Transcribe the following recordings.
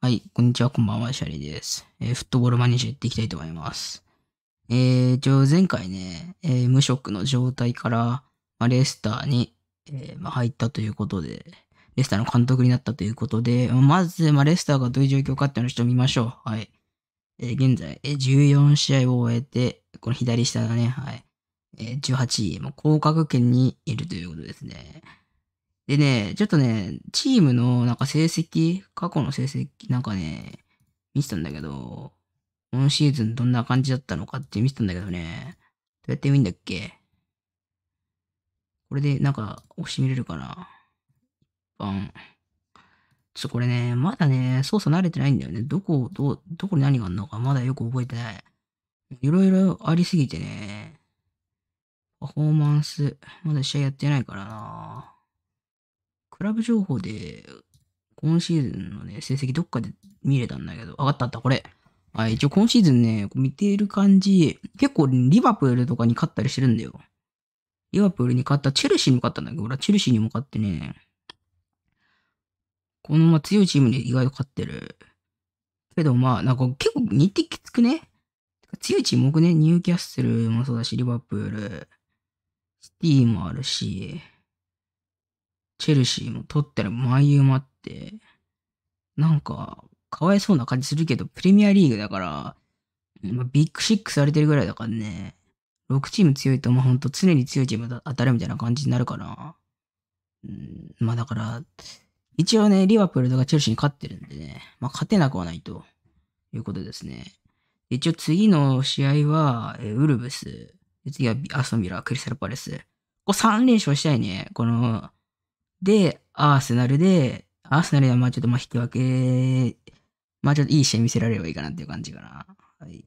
はい、こんにちは、こんばんは、シャリです。えー、フットボールマネージャーやっていきたいと思います。えー、ょ、前回ね、えー、無職の状態から、まあ、レスターに、えー、まあ、入ったということで、レスターの監督になったということで、まず、まあ、レスターがどういう状況かっていうのをちょっと見ましょう。はい。えー、現在、えー、14試合を終えて、この左下がね、はい、えー、18位、もう降格圏にいるということですね。でね、ちょっとね、チームのなんか成績、過去の成績なんかね、見てたんだけど、今シーズンどんな感じだったのかって見てたんだけどね、どうやって見んだっけこれでなんか押し見れるかな一般。ちょっとこれね、まだね、操作慣れてないんだよね。どこ、ど、どこに何があるのかまだよく覚えてない。いろいろありすぎてね、パフォーマンス、まだ試合やってないからなクラブ情報で、今シーズンのね、成績どっかで見れたんだけど、上がったあった、これ。はい、一応今シーズンね、見ている感じ、結構リバプールとかに勝ったりしてるんだよ。リバプールに勝った、チェルシーにも勝ったんだけど、俺はチェルシーにも勝ってね、このまま強いチームに意外と勝ってる。けどまあ、なんか結構似てきつくね強いチーム多くね、ニューキャッスルもそうだし、リバプール、シティもあるし、チェルシーも取ったら眉有もあって、なんか、かわいそうな感じするけど、プレミアリーグだから、まあ、ビッグシックされてるぐらいだからね、6チーム強いと、まあ、ほんと常に強いチーム当たるみたいな感じになるから、うん、まあだから、一応ね、リバプールとかチェルシーに勝ってるんでね、まあ勝てなくはないということですね。一応次の試合は、えウルブス、次はアソミラ、クリスタルパレス。こう3連勝したいね。この、で、アーセナルで、アーセナルはまあちょっとまあ引き分け、まあちょっといい試合見せられればいいかなっていう感じかな。はい。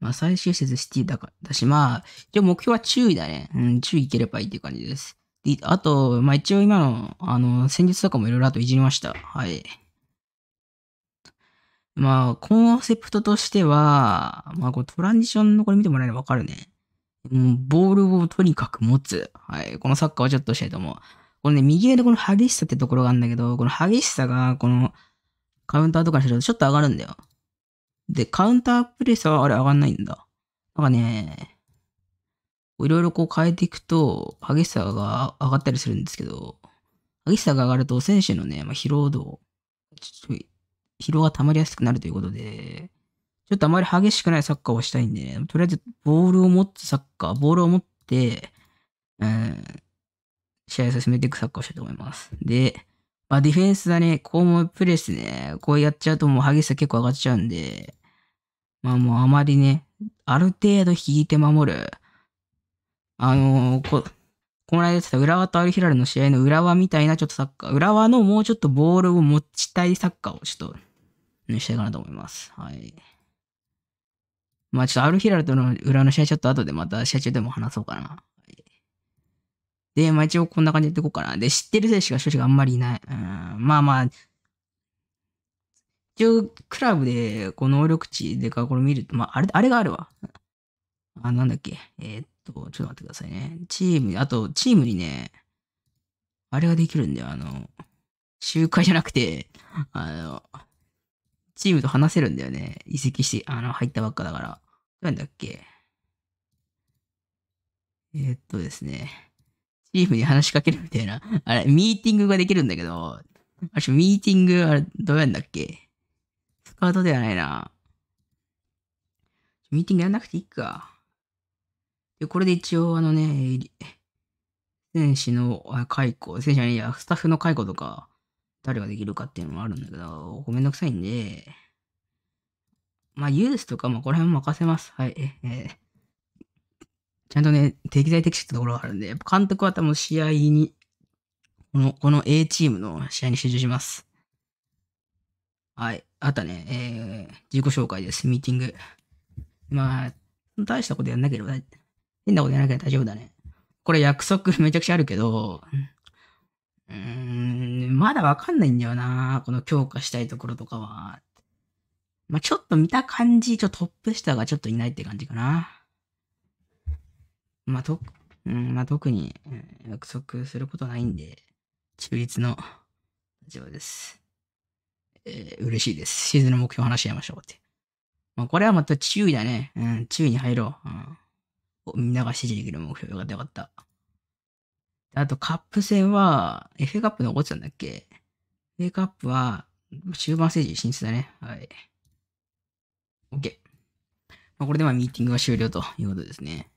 まあ最終節シティだかだし、まあ、一応目標は注意だね。うん、注意いければいいっていう感じです。で、あと、まあ一応今の、あの、戦術とかもいろいろあといじりました。はい。まあ、コンセプトとしては、まあ、こうトランジションのこれ見てもらえればわかるね。ボールをとにかく持つ。はい。このサッカーはちょっとしたいと思う。このね、右上のこの激しさってところがあるんだけど、この激しさが、この、カウンターとかにするとちょっと上がるんだよ。で、カウンタープレスはあれ上がんないんだ。なんかね、いろいろこう変えていくと、激しさが上がったりするんですけど、激しさが上がると選手のね、まあ、疲労度、ちょっと疲労が溜まりやすくなるということで、ちょっとあまり激しくないサッカーをしたいんでね、とりあえずボールを持ってサッカー、ボールを持って、うん、試合を進めていくサッカーをしたいと思います。で、まあディフェンスだね、こうもプレスね、こうやっちゃうともう激しさ結構上がっちゃうんで、まあもうあまりね、ある程度引いて守る。あのー、こ、この間言ってた浦和とアルヒラルの試合の浦和みたいなちょっとサッカー、浦和のもうちょっとボールを持ちたいサッカーをちょっと、ね、したいかなと思います。はい。まあちょっとアルヒラルとの裏の試合ちょっと後でまた試合中でも話そうかな。で、まあ一応こんな感じでやっていこうかな。で、知ってる選手が正直あんまりいない。うん、まあまあ、一応クラブでこの能力値でかこれ見ると、まああれ、あれがあるわ。あ、なんだっけ。えー、っと、ちょっと待ってくださいね。チーム、あとチームにね、あれができるんだよ。あの、集会じゃなくて、あの、チームと話せるんだよね。移籍して、あの、入ったばっかだから。なんだっけ。えー、っとですね。チームに話しかけるみたいな。あれ、ミーティングができるんだけど、あミーティング、あれ、どうやんだっけスカートではないな。ミーティングやんなくていいか。で、これで一応、あのね、選手の解雇、選手はいや、スタッフの解雇とか、誰ができるかっていうのもあるんだけど、ごめんどくさいんで、まあ、ユースとか、まあ、この辺任せます。はい。えー、ちゃんとね、適材適所ってところがあるんで、やっぱ監督は多分試合に、この、この A チームの試合に集中します。はい。あとね、えー、自己紹介です。ミーティング。まあ、大したことやんなければ、変なことやんなきゃ大丈夫だね。これ約束めちゃくちゃあるけど、うーん、まだわかんないんだよな。この強化したいところとかは。まあ、ちょっと見た感じ、ちょっとトップ下がちょっといないって感じかな。まあ、と、うん、まあ、特に、約束することないんで、中立の立場です。えー、嬉しいです。シーズンの目標を話し合いましょうって。まあ、これはまた注意だね。うん、注意に入ろう。うん、みんなが支持できる目標よかったよかった。あとカップ戦は、FA カップ残ってたんだっけ ?FA カップは、終盤ステージ進出だね。はい。OK。まあ、これでまあミーティングは終了ということですね。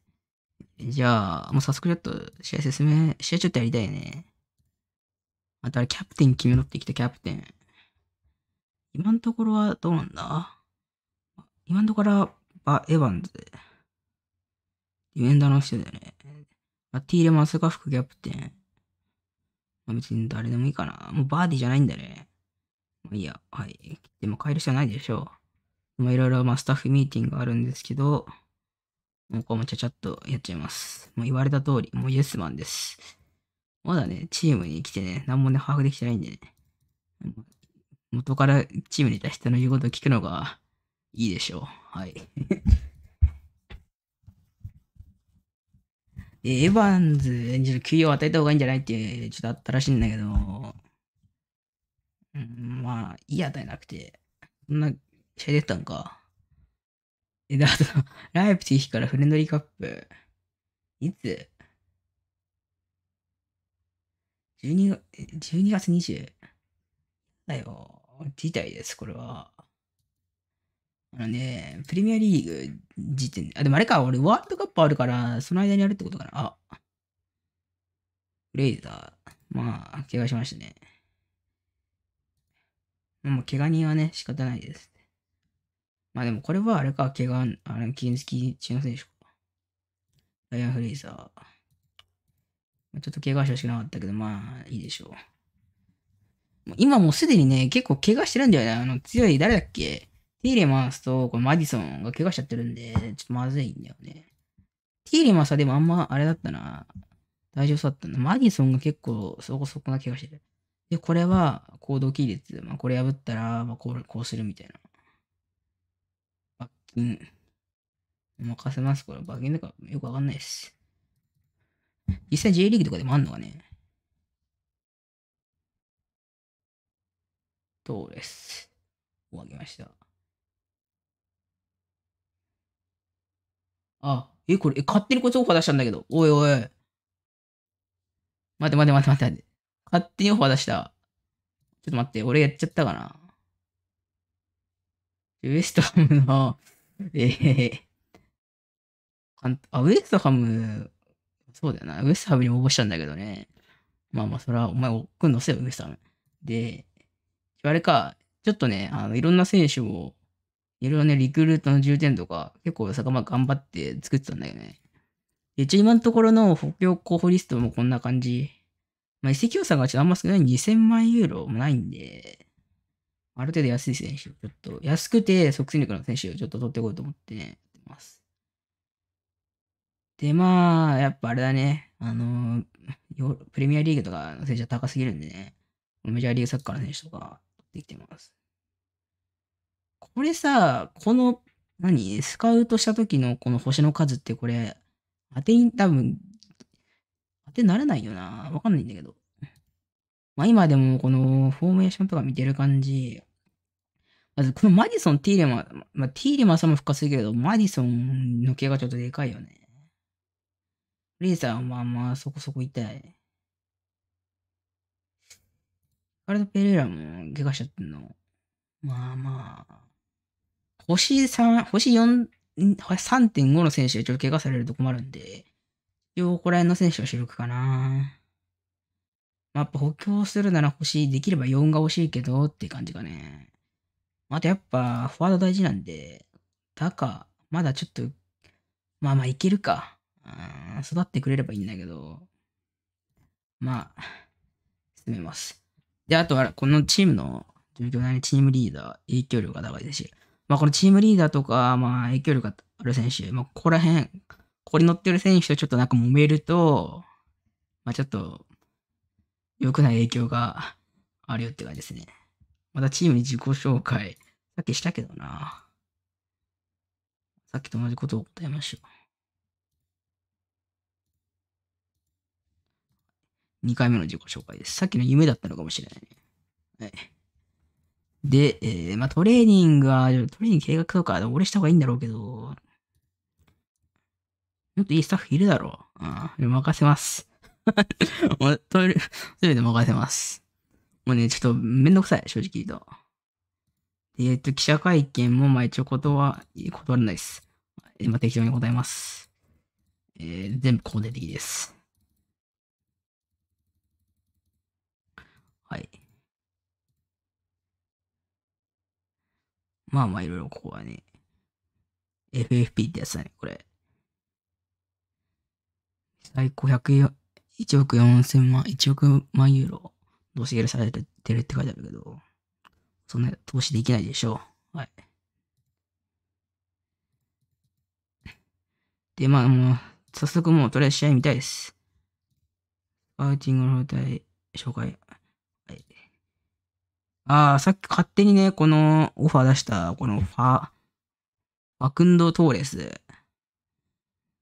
じゃあ、もう早速ちょっと試合説明、試合ちょっとやりたいね。あとあれキャプテン決めろってきたキャプテン。今のところはどうなんだ今のところはバ・エヴァンズ。ディフェンダーの人だよね。あ、ティーレマスフクキャプテン。まあ、別に誰でもいいかな。もうバーディじゃないんだね。まあ、いいや、はい。でも変える必要ないでしょう。まあ、いろいろ、まあ、スタッフミーティングがあるんですけど、もうこうもちゃちゃっとやっちゃいます。もう言われた通り、もうイエスマンです。まだね、チームに来てね、何もね、把握できてないんでね。元からチームにいた人の言うことを聞くのがいいでしょう。はい。エヴァンズ演じる給与を与えた方がいいんじゃないってちょっとあったらしいんだけど、うん、まあ、いい与えなくて、そんな、試合出たんか。え、で、あと、ライプティヒからフレンドリーカップ。いつ ?12 月、12月20。だよ。事態です、これは。あのね、プレミアリーグ時点で、あ、でもあれか、俺ワールドカップあるから、その間にやるってことかな。あ、フレイザー。まあ、怪我しましたね。もう怪我人はね、仕方ないです。まあでもこれはあれか、怪我、あれ、金付き中の選手か。ライアン・フレイザー。ちょっと怪我してほしくなかったけど、まあ、いいでしょう。今もうすでにね、結構怪我してるんだよね。あの、強い、誰だっけティーレマスとこれマディソンが怪我しちゃってるんで、ちょっとまずいんだよね。ティーレマスはでもあんまあれだったな。大丈夫そうだったな。マディソンが結構そこそこな怪我してる。で、これは行動です。まあ、これ破ったら、まあ、こう、こうするみたいな。罰金。任せます。これ罰金とかよくわかんないです。実際 J リーグとかでもあんのかね。トうです。終わりました。あ、え、これ、え、勝手にこっちオファー出したんだけど。おいおい。待て待て待て待て待て。勝手にオファー出した。ちょっと待って、俺やっちゃったかな。ウエストハムの、ええー、あ、ウエストハム、そうだよな。ウエストハムに応募したんだけどね。まあまあ、それは、お前、おっくんのせよ、ウエストハム。で、あれか、ちょっとね、あの、いろんな選手をいろいろね、リクルートの重点とか、結構坂間頑張って作ってたんだよね。一応今のところの補強候補リストもこんな感じ。まあ、移籍予算がちょっとあんま少ない2000万ユーロもないんで、ある程度安い選手を、ちょっと安くて即戦力の選手をちょっと取っていこうと思ってね、やってます。で、まあ、やっぱあれだね、あのプレミアリーグとかの選手は高すぎるんでね、メジャーリーグサッカーの選手とか取ってきてます。これさ、この、何、スカウトした時のこの星の数ってこれ、当てに、多分、当てならないよな。わかんないんだけど。まあ今でもこのフォーメーションとか見てる感じ、まずこのマディソン、ティーレマ、まあティーレマさんも深すぎるけど、マディソンの毛がちょっとでかいよね。レーザーはまあまあそこそこ痛い。カルド・ペレーラも怪我しちゃってんの。まあまあ、星3、星4、3.5の選手がちょっと怪我されると困るんで、一応ここら辺の選手は主力かな。まあ、やっぱ補強するなら星、できれば4が欲しいけどって感じかね。あとやっぱ、フォワード大事なんで、タカ、まだちょっと、まあまあいけるか。うん、育ってくれればいいんだけど、まあ、進めます。で、あとは、このチームのいうな大チームリーダー、影響力が高いですし、まあ、このチームリーダーとか、まあ、影響力がある選手、まあ、ここら辺、ここに乗ってる選手とちょっとなんか揉めると、まあ、ちょっと、良くない影響があるよって感じですね。またチームに自己紹介、さっきしたけどな。さっきと同じことを答えましょう。2回目の自己紹介です。さっきの夢だったのかもしれないね。はい。で、えー、まあ、トレーニングは、トレーニング計画とか、俺した方がいいんだろうけど、もっといいスタッフいるだろう。うん、任せます。もう、トイレ、トイレで任せます。もうね、ちょっとめんどくさい、正直言うと。えっ、ー、と、記者会見も、まあ一応断、断らないです。今適当に答えます。えー、全部肯定的です。はい。まあまあいろいろここはね、FFP ってやつだね、これ。最高100、1億4000万、1億万ユーロ、投資ゲれされてるって書いてあるけど、そんな投資できないでしょう。はい。で、まあもう、早速もうとりあえず試合見たいです。スパウティングの状態紹介。ああ、さっき勝手にね、このオファー出した、このファ、ファクンド・トーレス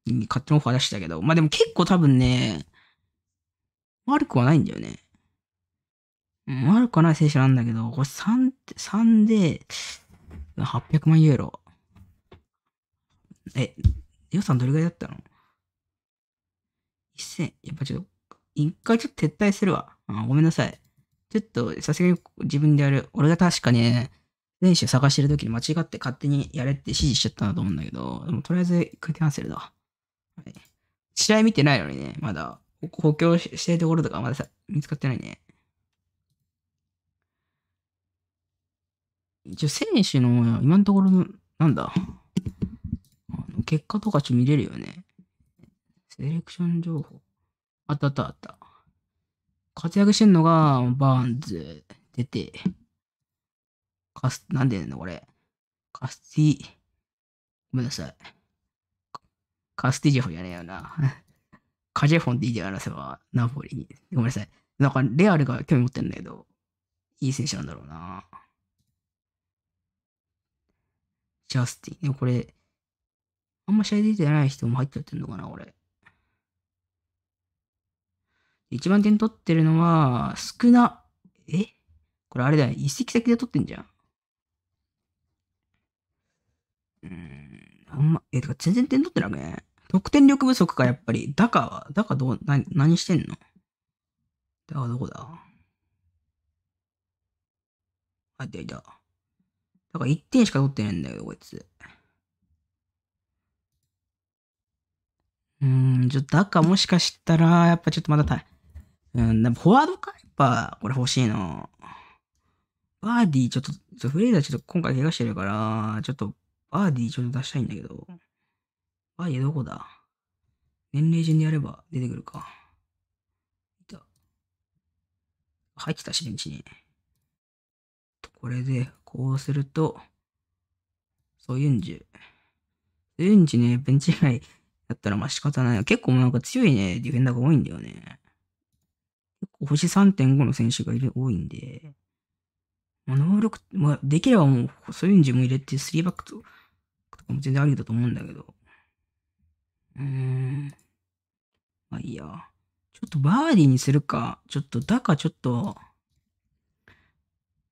に勝手にオファー出したけど、まあでも結構多分ね、悪くはないんだよね。うん、悪くはない選手なんだけど、これ3、3で、800万ユーロ。え、予算どれぐらいだったの ?1000、やっぱちょっと、一回ちょっと撤退するわ。あごめんなさい。ちょっとさすがに自分でやる。俺が確かね、選手探してる時に間違って勝手にやれって指示しちゃったなと思うんだけど、でもとりあえず一回キャンセルだ。はい。試合見てないのにね、まだ補強してるところとかまださ見つかってないね。一応選手の今のところの、なんだ、結果とかちょ見れるよね。セレクション情報。あったあったあった。活躍してんのが、バーンズ、出て、カス、なんで言うのこれ。カスティ、ごめんなさい。カスティジェフォンやねえよな。カジェフォンっていいじゃん、せば、ナポリに。ごめんなさい。なんか、レアルが興味持ってんだけど、いい選手なんだろうな。ジャスティン。でもこれ、あんま試合出てない人も入っちゃってんのかな、俺。一番点取ってるのは、少な、えこれあれだよ、ね。移籍先で取ってんじゃん。うん、あんま、え、とか全然点取ってなくね。得点力不足か、やっぱり。ダカは、ダカどう、な、何してんのダカどこだあ、いたいた。だから1点しか取ってないんだけど、こいつ。うん、ちょっとダカもしかしたら、やっぱちょっとまだ大変。うん、でもフォワードかやっぱ、これ欲しいな。バーディーちょっと、フレイザーちょっと今回怪我してるから、ちょっと、バーディーちょっと出したいんだけど。バーディーどこだ年齢順でやれば出てくるか。いた。入ってたし、ベンチに。これで、こうすると、ソユンジュ。ソユンジュね、ベンチ以外だったらまあ仕方ない。結構なんか強いね、ディフェンダーが多いんだよね。星3.5の選手がいる多いんで、まあ、能力、まあ、できればもう、そういう自分入れて、3バックとかも全然ありだと思うんだけど。うーん。まあいいや。ちょっとバーディーにするか、ちょっと、だかちょっと、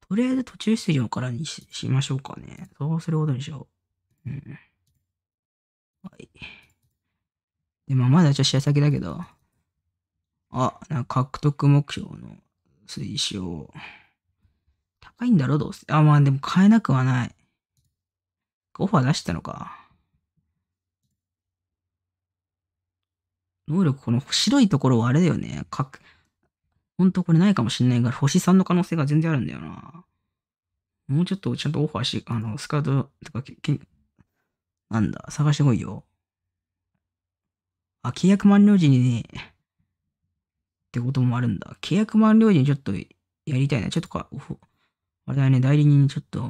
とりあえず途中出場からにししましょうかね。そうすることにしよう。うん。はい。で、まあまだちょっと試合先だけど、あ、なんか獲得目標の推奨。高いんだろ、どうせ。あ、まあでも買えなくはない。オファー出したのか。能力、この白いところはあれだよね。かく、ほんとこれないかもしんないから、星3の可能性が全然あるんだよな。もうちょっとちゃんとオファーし、あの、スカウトとか、けけなんだ、探してこいよ。あ、契約満了時にね、ってこともあるんだ。契約満了時にちょっとやりたいな。ちょっとか、あれだね、代理人にちょっと、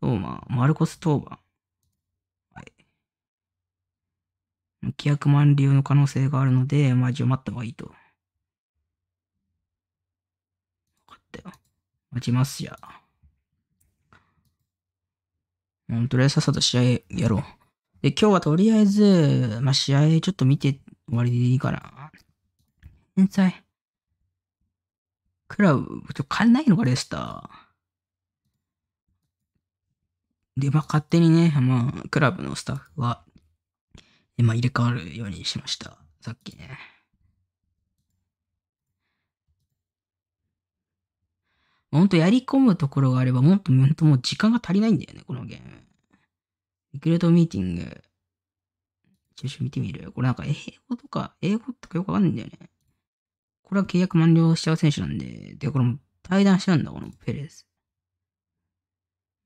トーママルコス・トーマはい。規約満了の可能性があるので、まあ一応待った方がいいと。分かったよ。待ちますじゃあ。うん、とりあえずさっさと試合やろう。で、今日はとりあえず、まあ試合ちょっと見て終わりでいいかな。天才。クラブ、ちょ、買えないのか、レスター。で、まあ、勝手にね、まあ、クラブのスタッフは、まあ、入れ替わるようにしました。さっきね。ほんとやり込むところがあれば、もっと、ほんともう時間が足りないんだよね、このゲーム。リクレートミーティング。ちょ、見てみるこれなんか英語とか、英語とかよくわかんないんだよね。これは契約満了しちゃう選手なんで、で、これも対談しちゃうんだ、このペレス。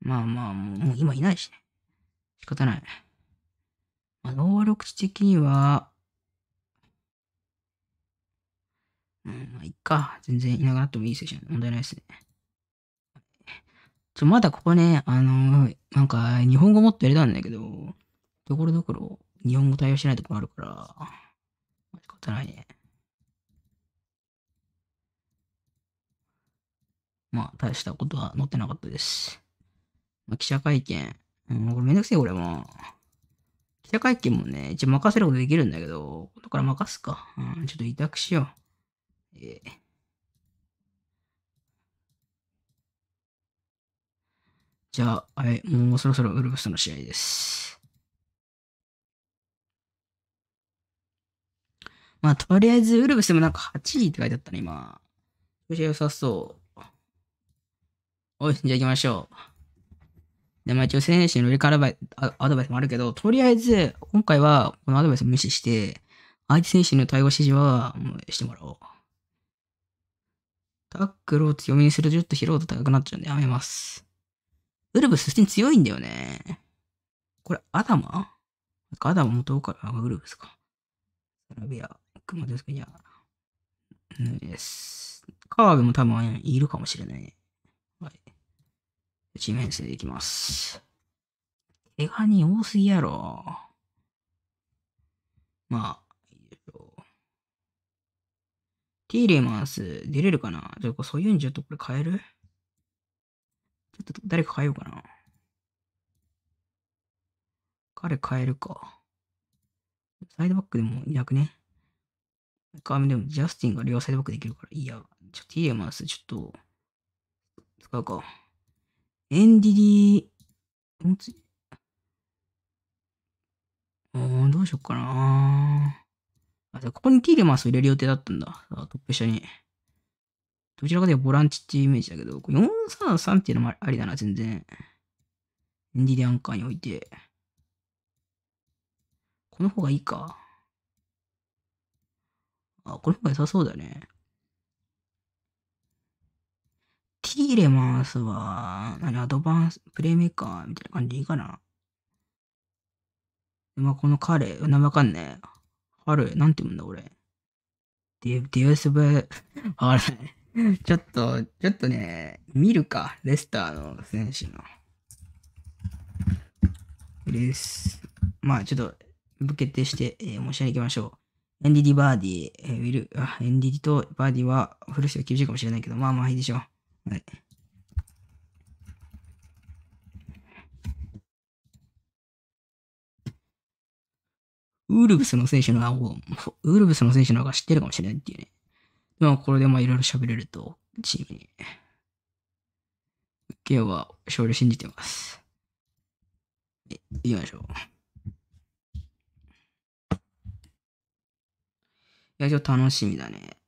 まあまあ、もう今いないしね。仕方ない。まあ、能力値的には、うん、まあ、いっか。全然いなくなってもいい選手なんで問題ないですね。ちょ、まだここね、あのー、なんか、日本語もっと入れたんだけど、ところどころ、日本語対応してないところあるから、仕方ないね。まあ、大したことは載ってなかったです。まあ、記者会見。うん、これめんどくせえ、これも。記者会見もね、一応任せることできるんだけど、今度から任すか。うん、ちょっと委託しよう。えーじゃあ、はい、もうそろそろウルブスの試合です。まあ、とりあえず、ウルブスでもなんか8位って書いてあったね、今。調子良さそう。おい、じゃあ行きましょう。で、まあ一応選手の入れ替えアドバイスもあるけど、とりあえず、今回はこのアドバイス無視して、相手選手の対応指示はしてもらおう。タックルを強めにするとちょっと疲労度高くなっちゃうんでやめます。ウルブス普通に強いんだよね。これ、アダマアダマもどうからウルブスか。サラビア、クマですか、じゃあ。です。カーベも多分いるかもしれない。はい。地面生でいきます。手がに多すぎやろ。まあ、いいでしょう。ティーレマンス、出れるかなちょっとそういうんじゃとこれ変えるちょっと誰か変えようかな。彼変えるか。サイドバックでもいなくね。ンでもジャスティンが両サイドバックできるから、いや、ちょ、ティーレマンス、ちょっと、使うか。エンディディ、もつ、うん、どうしよっかなあ、じゃここにティーレマスを入れる予定だったんだ。トップ下に。どちらかというとボランチっていうイメージだけど、433っていうのもありだな、全然。エンディィアンカーに置いて。この方がいいか。あ、この方が良さそうだね。入れますわ。なに、アドバンス、プレイメーカーみたいな感じでいいかな。まあ、この彼、名前わかんねえ。春、なんて言うんだ、俺。デデュースブ、かない。ちょっと、ちょっとね、見るか。レスターの選手の。レス、まあ、ちょっと、決定して、えー、申し上げましょう。エンディディバーディ、えー、ウィル、あ、エンディディとバーディは、フルスは厳しいかもしれないけど、まあまあいいでしょう。はい。ウルブスの選手の方を、ウルブスの選手の方が知ってるかもしれないっていうね。まあ、これでまあ、いろいろ喋れると、チームに。今日は勝利信じてます。い、行きましょう。いや、ちょっと楽しみだね。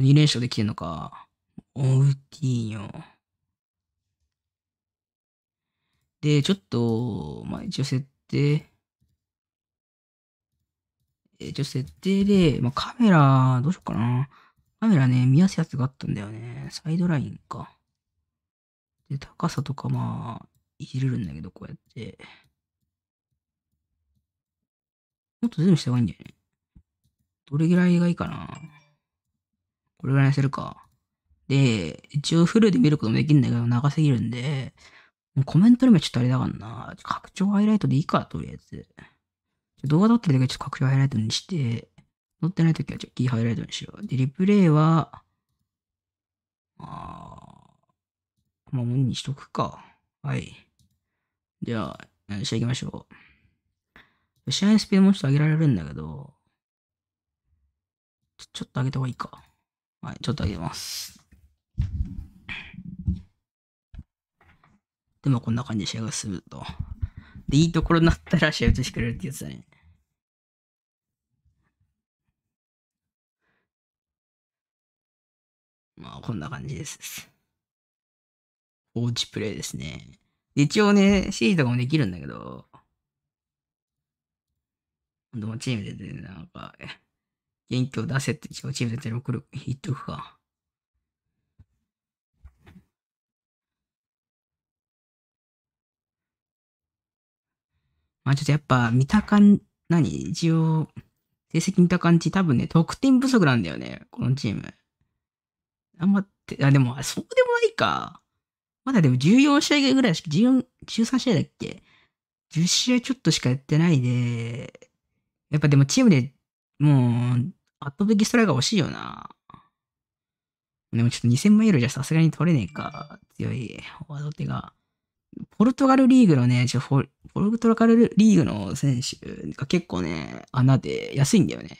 2連勝できてんのか。大きいよ。で、ちょっと、まあ、一応設定。え、一応設定で、まあ、カメラ、どうしようかな。カメラね、見やすいやつがあったんだよね。サイドラインか。で、高さとかまあ、いじれるんだけど、こうやって。もっと全部した方がいいんだよね。どれぐらいがいいかな。これぐらいにするか。で、一応フルで見ることもできるんだけど、長すぎるんで、もうコメントにもちょっとあれだからな。拡張ハイライトでいいか、とりあえず。動画撮ってる時はちょっと拡張ハイライトにして、撮ってない時はちょっとキーハイライトにしよう。で、リプレイは、ああ、まあ、もにしとくか。はい。じゃあ、していきましょう。試合スピードもちょっと上げられるんだけど、ちょっと上げた方がいいか。はい、ちょっと上げます。でもこんな感じで仕上が進ると。で、いいところになったら試合移してくれるってやつだね。まあ、こんな感じです。おうちプレイですね。一応ね、シーとかもできるんだけど、どもチームで、ね、なんか、元気を出せって一応チームで、対送る、言っとくか。まあちょっとやっぱ見た感じ、何一応、成績見た感じ、多分ね、得点不足なんだよね、このチーム。頑張って、あ、でも、そうでもないか。まだでも14試合ぐらいしか、14、13試合だっけ ?10 試合ちょっとしかやってないで、やっぱでもチームでもう、圧倒的ストライカー欲しいよな。でもちょっと2000万ユーロじゃさすがに取れねえか。強い。フォワード手が。ポルトガルリーグのね、ちょポルトガルリーグの選手が結構ね、穴で安いんだよね。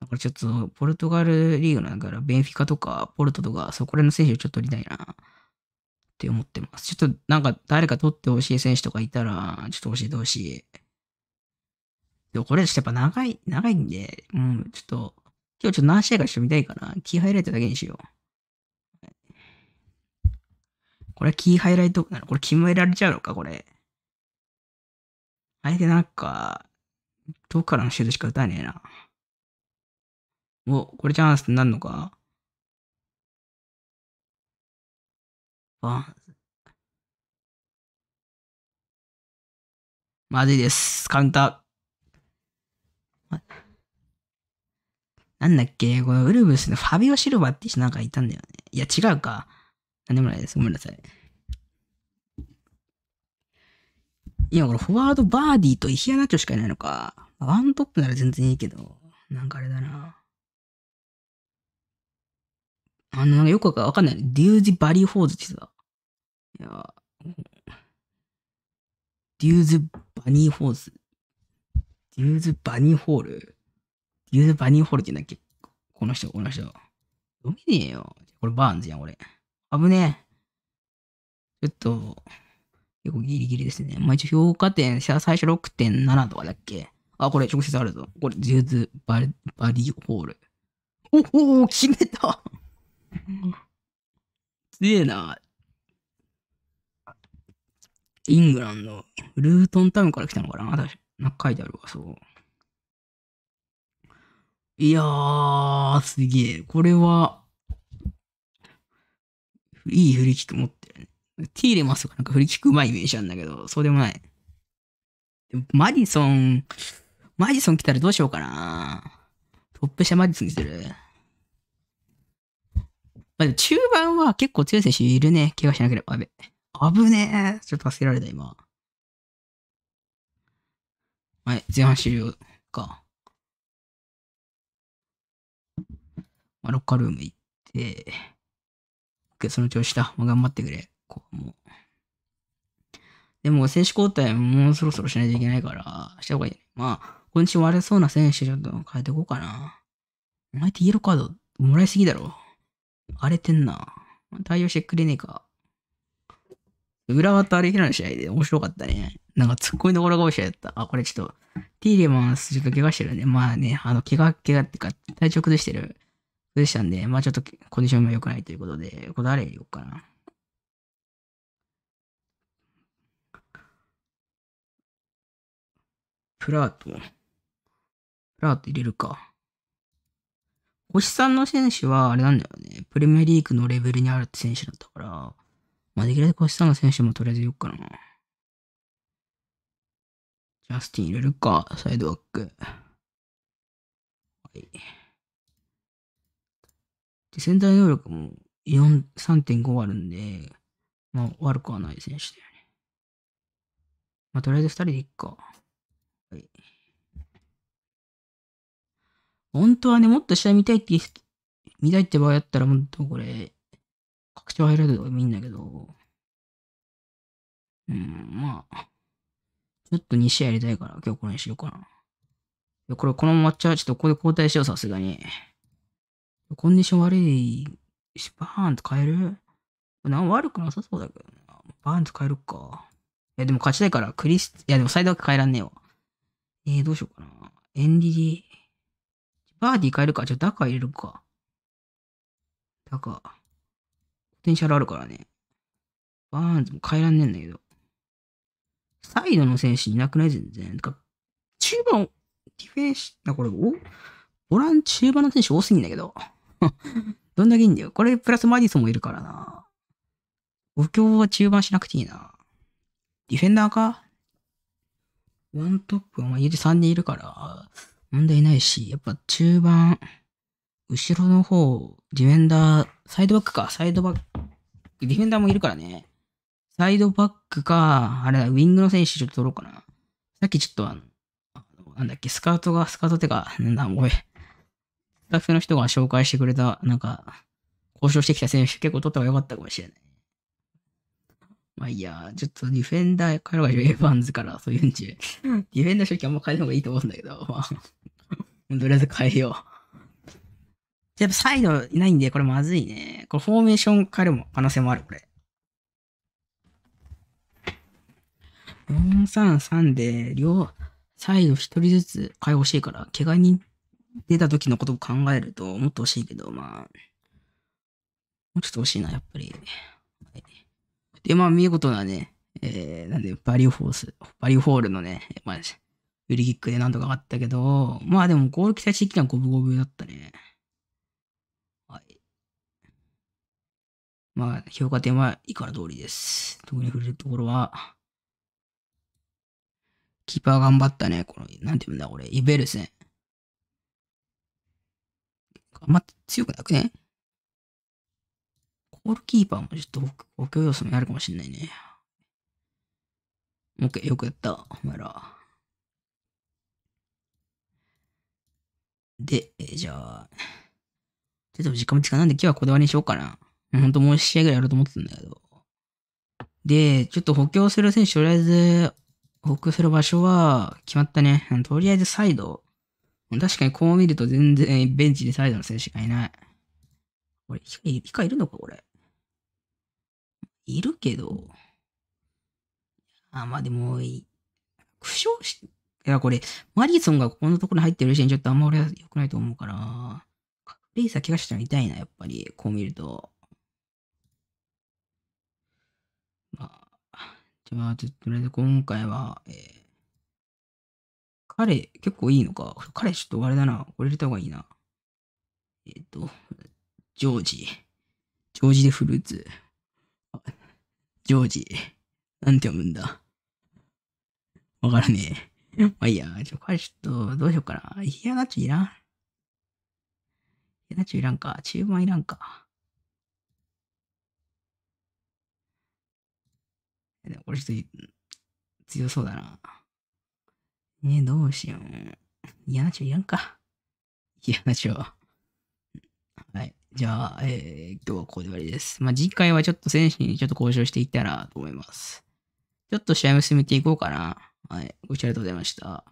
だからちょっと、ポルトガルリーグのだから、ベンフィカとか、ポルトとか、そこら辺の選手をちょっと取りたいな、って思ってます。ちょっと、なんか、誰か取ってほしい選手とかいたら、ちょっと教えてほしい。でもこれちょっとやっぱ長い、長いんで、うん、ちょっと、今日ちょっと何試合かしてみたいかな。キーハイライトだけにしよう。これキーハイライトなのこれ決められちゃうのか、これ。あれでなんか、遠くからのシュートしか打たねえな。お、これチャンスになるのかあ、まずいです。カウンター。なんだっけこのウルブスのファビオ・シルバって人なんかいたんだよね。いや、違うか。なんでもないです。ごめんなさい。いや、これフォワードバーディーとイヒアナチョしかいないのか。ワントップなら全然いいけど、なんかあれだな。あの、よくわかんない。デューズ・バリー・フォーズってさ。いや、デューズ・バニー・フォーズ。デューズ・バニーホール。デューズ・バニーホールって言うんだっけこの人、この人。読めねえよ。これバーンズやん、俺。危ねえ。ちょっと、結構ギリギリですね。まあ、一応評価点、最初6.7とかだっけあ、これ直接あるぞ。これ、ジューズ・バババリホール。おお決めた すげえな。イングランド、ルートンタウンから来たのかな確かな書いてあるわ、そう。いやー、すげえ。これは、いい振り切く持ってるね。ティーレマスとかなんか振り切くッうまいイメージなんだけど、そうでもない。マディソン、マディソン来たらどうしようかな。トップ下マディソン来てる。まあ、中盤は結構強い選手いるね。怪我しなければ。あべ。ぶねえ。ちょっと助けられた、今。はい、前半終了か。まあ、ロッカールーム行って、OK、その調子だ。まあ、頑張ってくれ。こう、もう。でも、選手交代もうそろそろしないといけないから、した方がいい、まあ、今週割れそうな選手ちょっと変えていこうかな。お前ってイエローカードもらいすぎだろ。荒れてんな。対応してくれねえか。裏和とあれ開の試合で面白かったね。なんか突っ込みどころが多いしやった。あ、これちょっと、ティーレマンスちょっと怪我してるね。まあね、あの、怪我、怪我ってか、体調崩してる、崩したんで、まあちょっとコンディションも良くないということで、これ誰言おうかな。プラート。プラート入れるか。星さんの選手は、あれなんだよね。プレミアリーグのレベルにある選手だったから、まあ、できるだけ星さんの選手もとりあえず言おうかな。ジャスティン入れるか、サイドバック。はい。で、潜在能力も3.5あるんで、まあ、悪くはない選手だよね。まあ、とりあえず2人でいっか。はい。本当はね、もっと試合見たいって、見たいって場合だったら、もっとこれ、拡張入イライトとかんだけど、うん、まあ、ちょっと2試合やりたいから、今日これにしようかな。いや、これこのままちょっとここで交代しよう、さすがに。コンディション悪いし、バーンと変えるな悪くなさそうだけどな。バーンと変えるか。いや、でも勝ちたいから、クリス、いや、でもサイドは変えらんねえわ。えー、どうしようかな。エンディリバーディー変えるか。じゃあ、ダカ入れるか。ダカ。ポテンシャルあるからね。バーンズも変えらんねえんだけど。サイドの選手いなくない全然。か中盤、ディフェンス、なこれ、ボラン中盤の選手多すぎんだけど。どんだけいいんだよ。これ、プラスマディソンもいるからな。補強は中盤しなくていいな。ディフェンダーかワントップは家で3人いるから、問題ないし、やっぱ中盤、後ろの方、ディフェンダー、サイドバックか、サイドバック、ディフェンダーもいるからね。サイドバックか、あれ、ウィングの選手ちょっと取ろうかな。さっきちょっとあの、なんだっけ、スカートが、スカートってか、なんだ、ごめん。スタッフの人が紹介してくれた、なんか、交渉してきた選手結構取った方が良かったかもしれない。まあいいや、ちょっとディフェンダー、彼はエヴァンズからそういうんち、ディフェンダー初期あんま変えた方がいいと思うんだけど、まあ、とりあえず変えよう。やっぱサイドいないんで、これまずいね。これフォーメーション変えるも可能性もある、これ。433で、両、サイド1人ずつ買い欲しいから、怪我に出た時のことを考えると、もっと欲しいけど、まあ、もうちょっと欲しいな、やっぱり。はい、で、まあ、見事なね、えー、なんで、バリューフォース、バリューフォールのね、まあ、ユリキックでなんとかあったけど、まあでもゴール期待してきたのは五分五分だったね。はい。まあ、評価点は以下の通りです。特に触れるところは、キーパー頑張ったね。この、なんて言うんだ、これ。イベルセン。あんま強くなくねゴールキーパーもちょっと補強要素もやるかもしんないね。OK、よくやった。お前ら。で、えー、じゃあ、ちょっと時間も近いなんで今日はこだわりにしようかな。ほんともう一試合ぐらいやろうと思ってたんだけど。で、ちょっと補強する選手とりあえず克服する場所は決まったね。とりあえずサイド。確かにこう見ると全然ベンチでサイドの選手がいない。これ、ヒカいるのか、これ。いるけど。あ、まあでも、苦笑し、いや、これ、マリソンがここのところに入ってるし、ちょっとあんま俺は良くないと思うから、レイサー怪我したら痛いな、やっぱり、こう見ると。じゃあ、ちょっととりあえず今回は、えー、彼、結構いいのか。彼、ちょっとあれだな。これ入れた方がいいな。えっ、ー、と、ジョージ。ジョージでフルーツ。ジョージ。なんて読むんだ。わからねえ。まあいいや。ちょ、彼、ちょっと、どうしようかな。ヒアナチいらん。ヒアナチュいらんか。中盤いらんか。俺ちょっと強そうだな。ねえ、どうしよう。嫌な蝶いらんか。嫌な蝶。はい。じゃあ、えー、今日はここで終わりです。まあ、次回はちょっと選手にちょっと交渉していったらと思います。ちょっと試合も進めていこうかな。はい。ご視聴ありがとうございました。